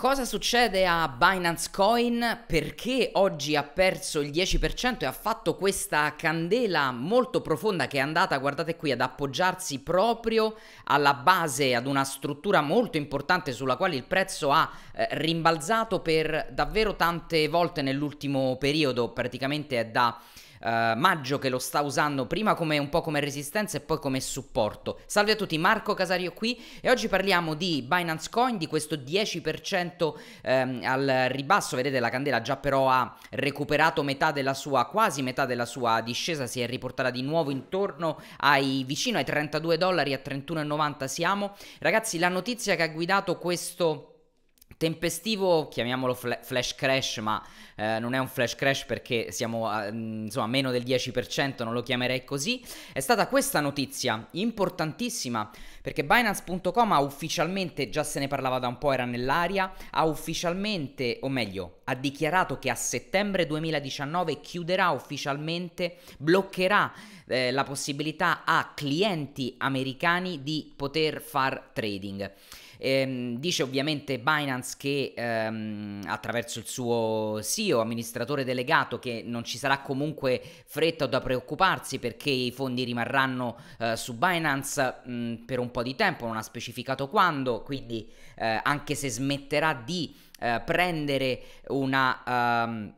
Cosa succede a Binance Coin? Perché oggi ha perso il 10% e ha fatto questa candela molto profonda che è andata, guardate qui, ad appoggiarsi proprio alla base, ad una struttura molto importante sulla quale il prezzo ha eh, rimbalzato per davvero tante volte nell'ultimo periodo, praticamente è da eh, Maggio che lo sta usando prima come un po' come resistenza e poi come supporto. Salve a tutti, Marco Casario qui e oggi parliamo di Binance Coin, di questo 10% ehm, al ribasso, vedete la candela già però ha recuperato metà della sua, quasi metà della sua discesa, si è riportata di nuovo intorno ai vicino ai 32 dollari, a 31,90 siamo. Ragazzi, la notizia che ha guidato questo tempestivo, chiamiamolo flash crash, ma eh, non è un flash crash perché siamo a, mm, insomma, a meno del 10%, non lo chiamerei così, è stata questa notizia importantissima perché Binance.com ha ufficialmente, già se ne parlava da un po', era nell'aria, ha ufficialmente, o meglio, ha dichiarato che a settembre 2019 chiuderà ufficialmente, bloccherà eh, la possibilità a clienti americani di poter far trading. Ehm, dice ovviamente Binance che ehm, attraverso il suo CEO, amministratore delegato, che non ci sarà comunque fretta o da preoccuparsi perché i fondi rimarranno eh, su Binance mh, mm, per un po' di tempo, non ha specificato quando, quindi eh, anche se smetterà di eh, prendere una... Um,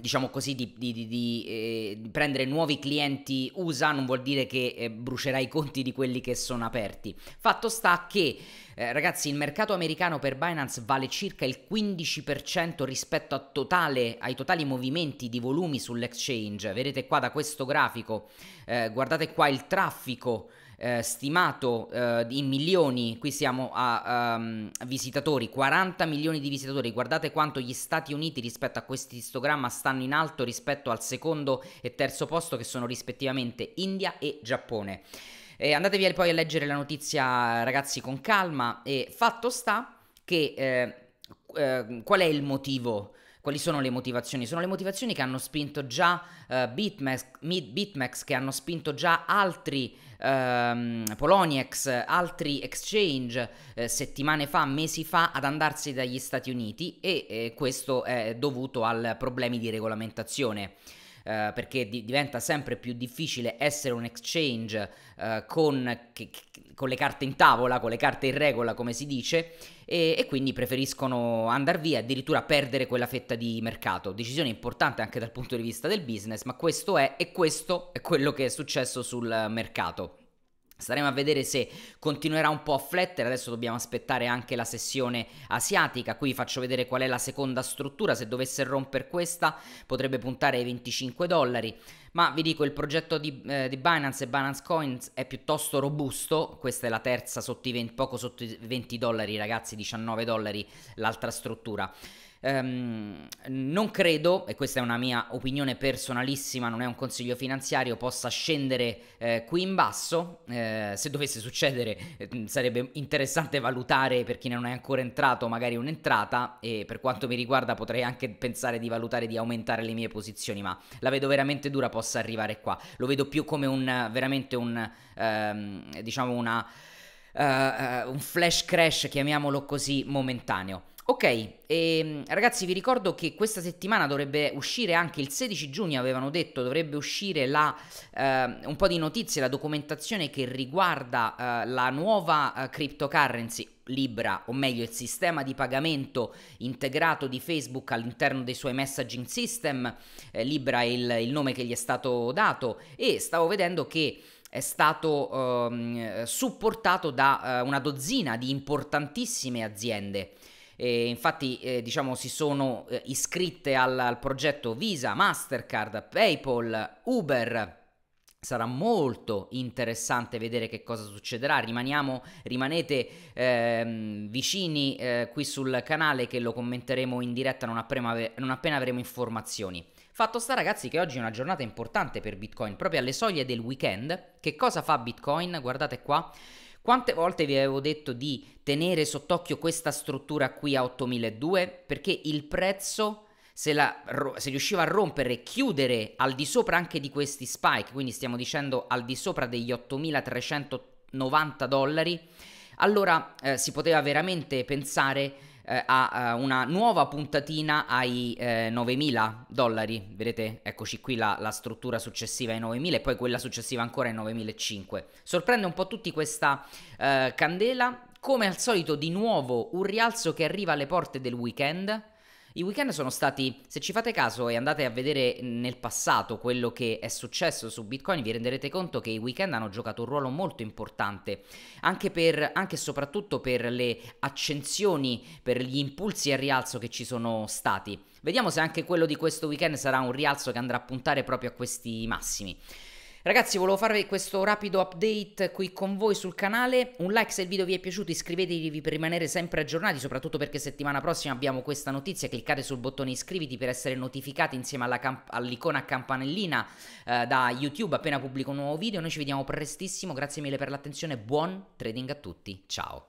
diciamo così, di, di, di, eh, di, prendere nuovi clienti USA non vuol dire che eh, brucerai i conti di quelli che sono aperti. Fatto sta che, eh, ragazzi, il mercato americano per Binance vale circa il 15% rispetto totale, ai totali movimenti di volumi sull'exchange. Vedete qua da questo grafico, eh, guardate qua il traffico eh, stimato eh, in milioni, qui siamo a um, visitatori, 40 milioni di visitatori, guardate quanto gli Stati Uniti rispetto a questo istogramma stanno in alto rispetto al secondo e terzo posto che sono rispettivamente India e Giappone. Eh, andatevi poi a leggere la notizia ragazzi con calma e fatto sta che eh, eh, qual è il motivo? Quali sono le motivazioni? Sono le motivazioni che hanno spinto già uh, Bitmax, Bitmax, che hanno spinto già altri ehm, Poloniex, altri exchange eh, settimane fa, mesi fa ad andarsi dagli Stati Uniti e eh, questo è dovuto al problemi di regolamentazione. Eh, perché di- diventa sempre più difficile essere un exchange eh, con, che, con, le carte in tavola, con le carte in regola come si dice e, e quindi preferiscono andare via, addirittura perdere quella fetta di mercato. Decisione importante anche dal punto di vista del business, ma questo è e questo è quello che è successo sul mercato. Staremo a vedere se continuerà un po' a flettere, adesso dobbiamo aspettare anche la sessione asiatica, qui faccio vedere qual è la seconda struttura, se dovesse rompere questa potrebbe puntare ai 25 dollari, ma vi dico il progetto di, eh, di Binance e Binance Coins è piuttosto robusto, questa è la terza sotto 20, poco sotto i 20 dollari ragazzi, 19 dollari l'altra struttura. Ehm, non credo, e questa è una mia opinione personalissima, non è un consiglio finanziario, possa scendere eh, qui in basso. Eh, se dovesse succedere eh, sarebbe interessante valutare per chi non è ancora entrato magari un'entrata e per quanto mi riguarda potrei anche pensare di valutare di aumentare le mie posizioni, ma la vedo veramente dura possa arrivare qua. Lo vedo più come un veramente un ehm, diciamo una Uh, un flash crash, chiamiamolo così, momentaneo. Ok, e, ehm, ragazzi vi ricordo che questa settimana dovrebbe uscire anche il 16 giugno, avevano detto, dovrebbe uscire la, eh, un po' di notizie, la documentazione che riguarda eh, la nuova eh, cryptocurrency Libra, o meglio il sistema di pagamento integrato di Facebook all'interno dei suoi messaging system, eh, Libra è il, il nome che gli è stato dato e stavo vedendo che è stato ehm, supportato da eh, una dozzina di importantissime aziende. E infatti, eh, diciamo, si sono eh, iscritte al, al progetto Visa, Mastercard, PayPal, Uber. Sarà molto interessante vedere che cosa succederà. Rimaniamo, rimanete ehm, vicini eh, qui sul canale che lo commenteremo in diretta non appena, non appena avremo informazioni. Fatto sta ragazzi che oggi è una giornata importante per Bitcoin, proprio alle soglie del weekend. Che cosa fa Bitcoin? Guardate qua. Quante volte vi avevo detto di tenere sott'occhio questa struttura qui a 8002? Perché il prezzo, se, la, se riusciva a rompere e chiudere al di sopra anche di questi spike, quindi stiamo dicendo al di sopra degli 8390 dollari, allora eh, si poteva veramente pensare eh, ha eh, una nuova puntatina ai eh, 9.000 dollari, vedete? Eccoci qui la, la struttura successiva ai 9.000 e poi quella successiva ancora ai 9.500. Sorprende un po' tutti questa eh, candela, come al solito di nuovo un rialzo che arriva alle porte del weekend i weekend sono stati, se ci fate caso e andate a vedere nel passato quello che è successo su Bitcoin, vi renderete conto che i weekend hanno giocato un ruolo molto importante, anche, per, anche e soprattutto per le accensioni, per gli impulsi al rialzo che ci sono stati. Vediamo se anche quello di questo weekend sarà un rialzo che andrà a puntare proprio a questi massimi. Ragazzi, volevo farvi questo rapido update qui con voi sul canale. Un like se il video vi è piaciuto, iscrivetevi per rimanere sempre aggiornati, soprattutto perché settimana prossima abbiamo questa notizia. Cliccate sul bottone iscriviti per essere notificati insieme all'icona campanellina eh, da YouTube appena pubblico un nuovo video. Noi ci vediamo prestissimo, grazie mille per l'attenzione, buon trading a tutti, ciao!